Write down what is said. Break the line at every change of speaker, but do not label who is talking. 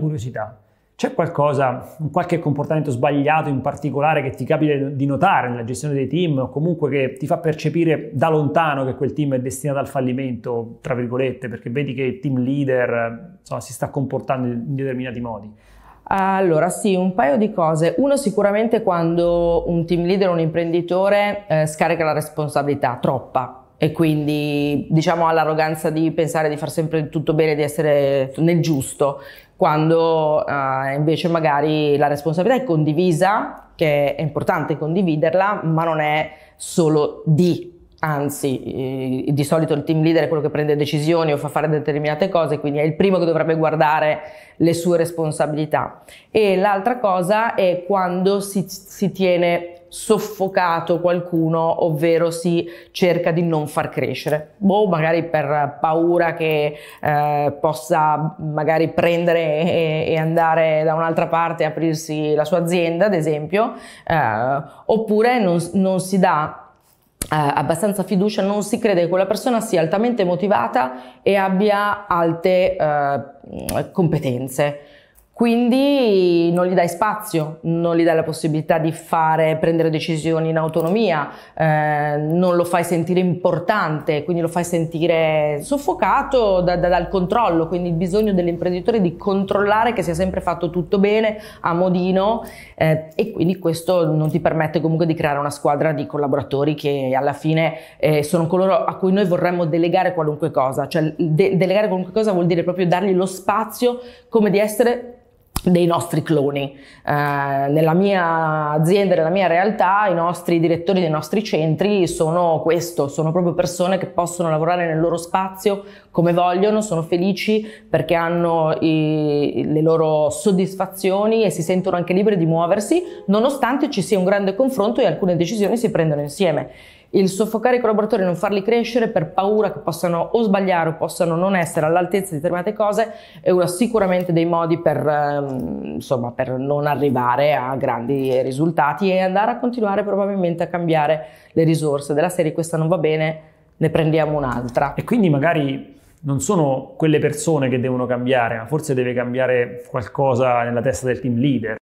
curiosità. C'è qualcosa, qualche comportamento sbagliato in particolare che ti capita di notare nella gestione dei team o comunque che ti fa percepire da lontano che quel team è destinato al fallimento, tra virgolette, perché vedi che il team leader insomma, si sta comportando in determinati modi?
Allora sì, un paio di cose. Uno sicuramente quando un team leader, un imprenditore eh, scarica la responsabilità, troppa, e quindi diciamo ha l'arroganza di pensare di far sempre tutto bene, di essere nel giusto, quando eh, invece magari la responsabilità è condivisa, che è importante condividerla, ma non è solo di anzi eh, di solito il team leader è quello che prende decisioni o fa fare determinate cose, quindi è il primo che dovrebbe guardare le sue responsabilità. E l'altra cosa è quando si, si tiene soffocato qualcuno, ovvero si cerca di non far crescere, o boh, magari per paura che eh, possa magari prendere e, e, andare da un'altra parte e aprirsi la sua azienda, ad esempio, eh, oppure non, non si dà eh, abbastanza fiducia, non si crede che quella persona sia altamente motivata e abbia alte eh, competenze. Quindi non gli dai spazio, non gli dai la possibilità di fare, prendere decisioni in autonomia, eh, non lo fai sentire importante, quindi lo fai sentire soffocato da, da, dal controllo, quindi il bisogno dell'imprenditore di controllare che sia sempre fatto tutto bene a modino eh, e quindi questo non ti permette comunque di creare una squadra di collaboratori che alla fine eh, sono coloro a cui noi vorremmo delegare qualunque cosa, cioè de- delegare qualunque cosa vuol dire proprio dargli lo spazio come di essere dei nostri cloni. Eh, nella mia azienda, nella mia realtà, i nostri direttori dei nostri centri sono questo, sono proprio persone che possono lavorare nel loro spazio come vogliono, sono felici perché hanno i, le loro soddisfazioni e si sentono anche liberi di muoversi, nonostante ci sia un grande confronto e alcune decisioni si prendono insieme il soffocare i collaboratori e non farli crescere per paura che possano o sbagliare o possano non essere all'altezza di determinate cose è uno sicuramente dei modi per, ehm, insomma, per non arrivare a grandi risultati e andare a continuare probabilmente a cambiare le risorse della serie questa non va bene ne prendiamo un'altra e quindi
magari non sono quelle persone che devono cambiare, ma forse deve cambiare qualcosa nella testa del team leader.